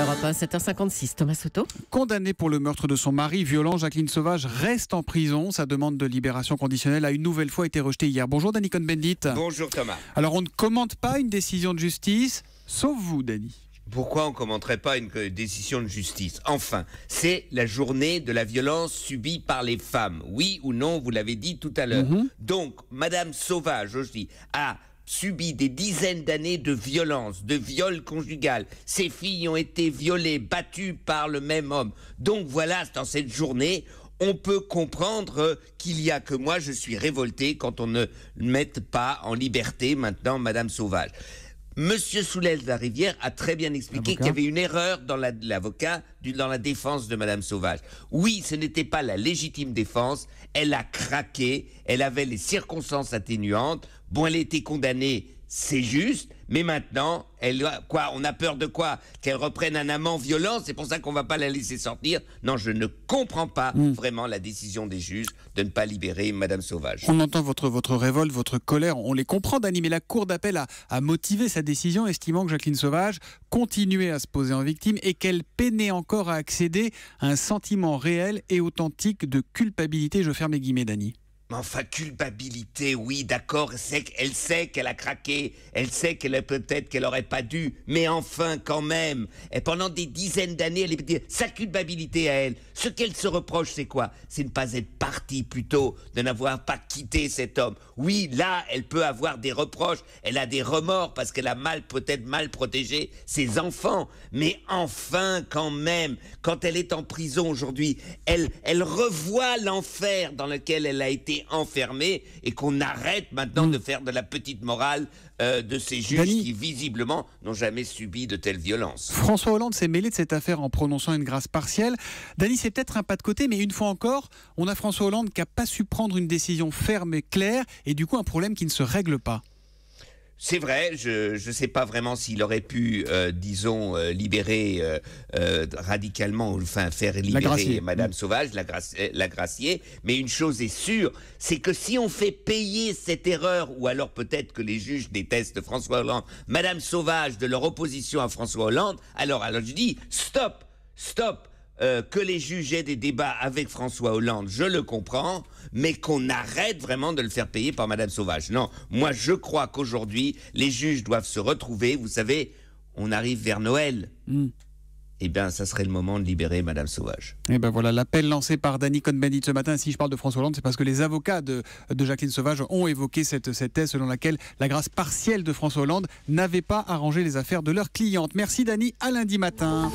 Europe 1, 7h56, Thomas Soto. Condamnée pour le meurtre de son mari violent, Jacqueline Sauvage reste en prison. Sa demande de libération conditionnelle a une nouvelle fois été rejetée hier. Bonjour Danny Cohn-Bendit. Bonjour Thomas. Alors on ne commente pas une décision de justice, sauf vous Danny. Pourquoi on ne commenterait pas une décision de justice Enfin, c'est la journée de la violence subie par les femmes. Oui ou non, vous l'avez dit tout à l'heure. Mhm. Donc, Madame Sauvage, je dis, a subi des dizaines d'années de violence, de viol conjugal. Ses filles ont été violées, battues par le même homme. Donc voilà, dans cette journée, on peut comprendre euh, qu'il y a que moi, je suis révolté quand on ne met pas en liberté maintenant Madame Sauvage. Monsieur Soulel de la Rivière a très bien expliqué qu'il y avait une erreur dans l'avocat, dans la défense de Madame Sauvage. Oui, ce n'était pas la légitime défense. Elle a craqué. Elle avait les circonstances atténuantes. Bon, elle a été condamnée, c'est juste. Mais maintenant, elle, quoi, on a peur de quoi Qu'elle reprenne un amant violent, c'est pour ça qu'on ne va pas la laisser sortir. Non, je ne comprends pas hmm. vraiment la décision des juges de ne pas libérer Madame Sauvage. On entend votre, votre révolte, votre colère, on les comprend, d'animer mais la Cour d'appel a, a, motivé sa décision, estimant que Jacqueline Sauvage continuait à se poser en victime et qu'elle peinait encore à accéder à un sentiment réel et authentique de culpabilité. Je ferme les guillemets, Dani enfin, culpabilité, oui, d'accord, elle sait qu'elle a craqué, elle sait qu'elle peut-être qu'elle aurait pas dû, mais enfin, quand même, et pendant des dizaines d'années, elle sa culpabilité à elle. Ce qu'elle se reproche, c'est quoi C'est ne pas être partie plutôt, de n'avoir pas quitté cet homme. Oui, là, elle peut avoir des reproches, elle a des remords parce qu'elle a mal, peut-être mal protégé ses enfants, mais enfin, quand même, quand elle est en prison aujourd'hui, elle, elle revoit l'enfer dans lequel elle a été Enfermé et qu'on arrête maintenant de mm. faire de la petite morale euh, de ces juges qui visiblement n'ont jamais subi de telles violences. François Hollande s'est mêlé de cette affaire en prononçant une grâce partielle. Dany, c'est peut-être un pas de côté, mais une fois encore, on a François Hollande qui n'a pas su prendre une décision ferme et claire et du coup un problème qui ne se règle pas c'est vrai, je ne sais pas vraiment s'il aurait pu, euh, disons, euh, libérer euh, radicalement, enfin faire libérer Madame mm. Sauvage, la, la gracier, mais une chose est sûre, c'est que si on fait payer cette erreur, ou alors peut-être que les juges détestent François Hollande, Madame Sauvage de leur opposition à François Hollande, alors, alors je dis, stop, stop, euh, que les juges aient des débats avec François Hollande, je le comprends, mais qu'on arrête vraiment de le faire payer par Madame Sauvage. Non, moi je crois qu'aujourd'hui, les juges doivent se retrouver. Vous savez, on arrive vers Noël. et hmm. Eh bien, ça serait le moment de libérer Madame Sauvage. Et eh bien voilà, l'appel lancé par Danny Cohn-Bendit ce matin. Si je parle de François Hollande, c'est parce que les avocats de, Jacqueline Sauvage ont évoqué cette, cette thèse selon laquelle la grâce partielle de François Hollande n'avait pas arrangé les affaires de leur cliente. Merci Danny, à lundi matin.